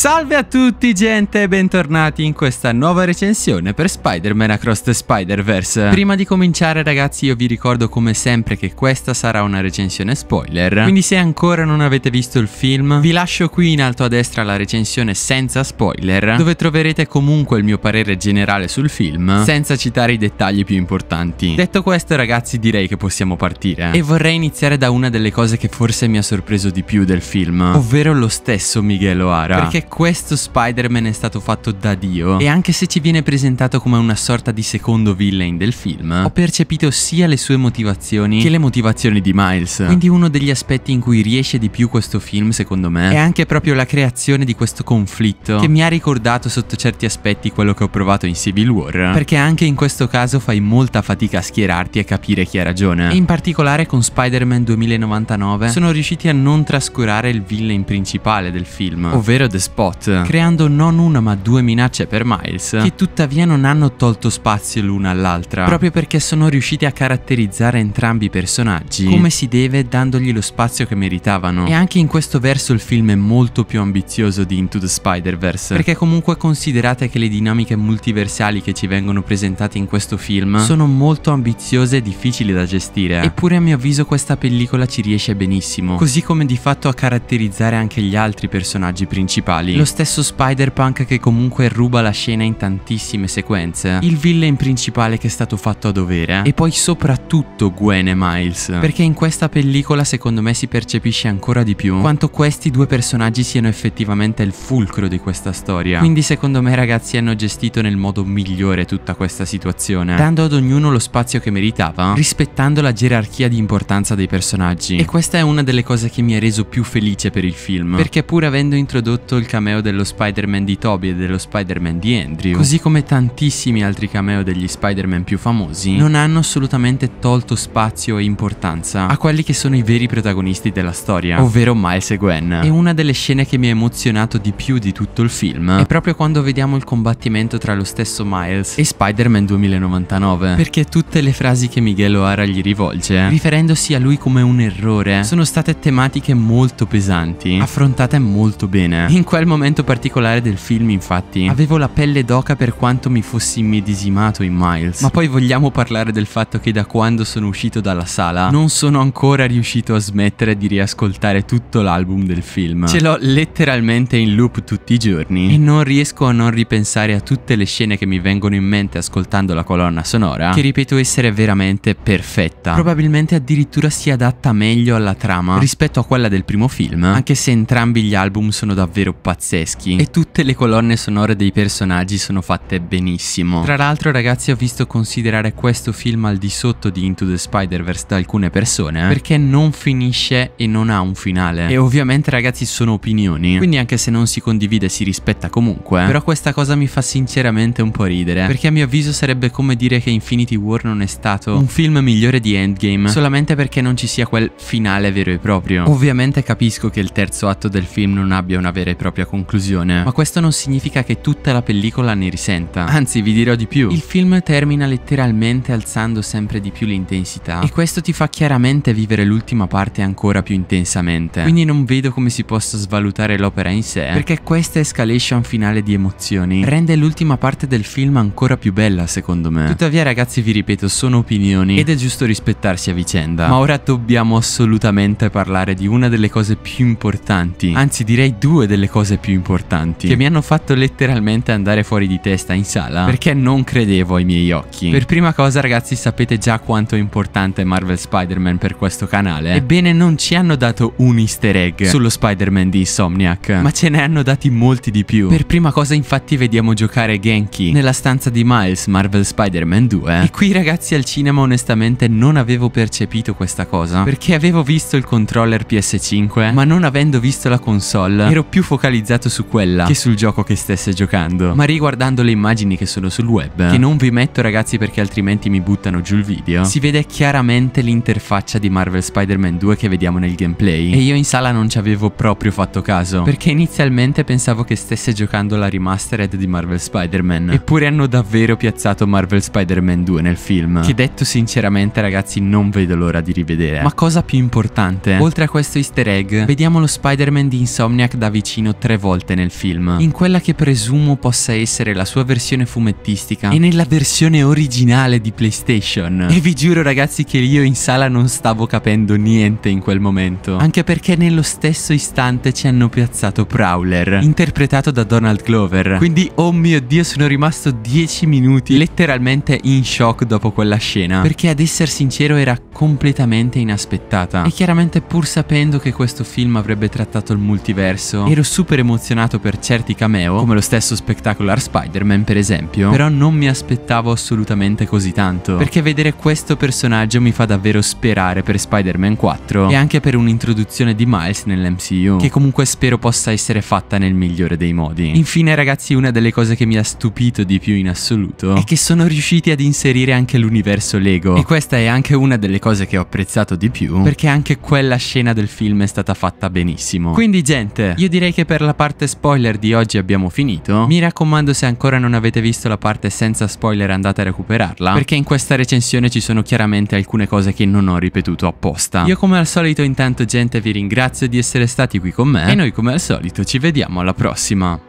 Salve a tutti gente e bentornati in questa nuova recensione per Spider-Man Across the Spider-Verse Prima di cominciare ragazzi io vi ricordo come sempre che questa sarà una recensione spoiler Quindi se ancora non avete visto il film vi lascio qui in alto a destra la recensione senza spoiler Dove troverete comunque il mio parere generale sul film senza citare i dettagli più importanti Detto questo ragazzi direi che possiamo partire E vorrei iniziare da una delle cose che forse mi ha sorpreso di più del film Ovvero lo stesso Miguel O'Hara Perché questo Spider-Man è stato fatto da Dio e anche se ci viene presentato come una sorta di secondo villain del film, ho percepito sia le sue motivazioni che le motivazioni di Miles. Quindi uno degli aspetti in cui riesce di più questo film, secondo me, è anche proprio la creazione di questo conflitto che mi ha ricordato sotto certi aspetti quello che ho provato in Civil War, perché anche in questo caso fai molta fatica a schierarti e capire chi ha ragione. E in particolare con Spider-Man 2099 sono riusciti a non trascurare il villain principale del film, ovvero The Spider-Man spot, creando non una ma due minacce per Miles, che tuttavia non hanno tolto spazio l'una all'altra, proprio perché sono riusciti a caratterizzare entrambi i personaggi come si deve dandogli lo spazio che meritavano. E anche in questo verso il film è molto più ambizioso di Into the Spider-Verse, perché comunque considerate che le dinamiche multiversali che ci vengono presentate in questo film sono molto ambiziose e difficili da gestire, eppure a mio avviso questa pellicola ci riesce benissimo, così come di fatto a caratterizzare anche gli altri personaggi principali finali. Lo stesso Spider-Punk che comunque ruba la scena in tantissime sequenze. Il villain principale che è stato fatto a dovere. E poi soprattutto Gwen e Miles. Perché in questa pellicola secondo me si percepisce ancora di più quanto questi due personaggi siano effettivamente il fulcro di questa storia. Quindi secondo me ragazzi hanno gestito nel modo migliore tutta questa situazione, dando ad ognuno lo spazio che meritava, rispettando la gerarchia di importanza dei personaggi. E questa è una delle cose che mi ha reso più felice per il film, perché pur avendo introdotto il cameo dello Spider-Man di Toby e dello Spider-Man di Andrew, così come tantissimi altri cameo degli Spider-Man più famosi, non hanno assolutamente tolto spazio e importanza a quelli che sono i veri protagonisti della storia, ovvero Miles e Gwen. E una delle scene che mi ha emozionato di più di tutto il film è proprio quando vediamo il combattimento tra lo stesso Miles e Spider-Man 2099, perché tutte le frasi che Miguel O'Hara gli rivolge, riferendosi a lui come un errore, sono state tematiche molto pesanti, affrontate molto bene. In quel quel momento particolare del film, infatti, avevo la pelle d'oca per quanto mi fossi medesimato in Miles. Ma poi vogliamo parlare del fatto che da quando sono uscito dalla sala non sono ancora riuscito a smettere di riascoltare tutto l'album del film. Ce l'ho letteralmente in loop tutti i giorni e non riesco a non ripensare a tutte le scene che mi vengono in mente ascoltando la colonna sonora, che ripeto essere veramente perfetta. Probabilmente addirittura si adatta meglio alla trama rispetto a quella del primo film, anche se entrambi gli album sono davvero pazzeschi e tutte le colonne sonore dei personaggi sono fatte benissimo. Tra l'altro ragazzi ho visto considerare questo film al di sotto di Into the Spider-Verse da alcune persone eh. perché non finisce e non ha un finale. E ovviamente ragazzi sono opinioni, quindi anche se non si condivide si rispetta comunque. Però questa cosa mi fa sinceramente un po' ridere perché a mio avviso sarebbe come dire che Infinity War non è stato un film migliore di Endgame solamente perché non ci sia quel finale vero e proprio. Ovviamente capisco che il terzo atto del film non abbia una vera e propria propria conclusione, ma questo non significa che tutta la pellicola ne risenta. Anzi, vi dirò di più. Il film termina letteralmente alzando sempre di più l'intensità e questo ti fa chiaramente vivere l'ultima parte ancora più intensamente. Quindi non vedo come si possa svalutare l'opera in sé, perché questa escalation finale di emozioni rende l'ultima parte del film ancora più bella secondo me. Tuttavia ragazzi vi ripeto, sono opinioni ed è giusto rispettarsi a vicenda. Ma ora dobbiamo assolutamente parlare di una delle cose più importanti, anzi direi due delle cose cose più importanti che mi hanno fatto letteralmente andare fuori di testa in sala perché non credevo ai miei occhi. Per prima cosa ragazzi sapete già quanto è importante Marvel Spider-Man per questo canale. Ebbene non ci hanno dato un easter egg sullo Spider-Man di Insomniac, ma ce ne hanno dati molti di più. Per prima cosa infatti vediamo giocare Genki nella stanza di Miles Marvel Spider-Man 2. E qui ragazzi al cinema onestamente non avevo percepito questa cosa perché avevo visto il controller PS5 ma non avendo visto la console ero più focalizzato focalizzato su quella che sul gioco che stesse giocando, ma riguardando le immagini che sono sul web, che non vi metto ragazzi perché altrimenti mi buttano giù il video, si vede chiaramente l'interfaccia di Marvel Spider-Man 2 che vediamo nel gameplay e io in sala non ci avevo proprio fatto caso, perché inizialmente pensavo che stesse giocando la remastered di Marvel Spider-Man, eppure hanno davvero piazzato Marvel Spider-Man 2 nel film, che detto sinceramente ragazzi non vedo l'ora di rivedere. Ma cosa più importante, oltre a questo easter egg, vediamo lo Spider-Man di Insomniac da vicino 3 tre volte nel film, in quella che presumo possa essere la sua versione fumettistica e nella versione originale di PlayStation. E vi giuro ragazzi che io in sala non stavo capendo niente in quel momento, anche perché nello stesso istante ci hanno piazzato Prowler, interpretato da Donald Glover. Quindi oh mio dio sono rimasto 10 minuti letteralmente in shock dopo quella scena, perché ad essere sincero era completamente inaspettata. E chiaramente pur sapendo che questo film avrebbe trattato il multiverso, ero super super emozionato per certi cameo, come lo stesso Spectacular Spider-Man per esempio, però non mi aspettavo assolutamente così tanto, perché vedere questo personaggio mi fa davvero sperare per Spider-Man 4 e anche per un'introduzione di Miles nell'MCU, che comunque spero possa essere fatta nel migliore dei modi. Infine ragazzi, una delle cose che mi ha stupito di più in assoluto è che sono riusciti ad inserire anche l'universo Lego e questa è anche una delle cose che ho apprezzato di più, perché anche quella scena del film è stata fatta benissimo. Quindi gente, io direi che per la la parte spoiler di oggi abbiamo finito, mi raccomando se ancora non avete visto la parte senza spoiler andate a recuperarla, perché in questa recensione ci sono chiaramente alcune cose che non ho ripetuto apposta. Io come al solito intanto gente vi ringrazio di essere stati qui con me e noi come al solito ci vediamo alla prossima.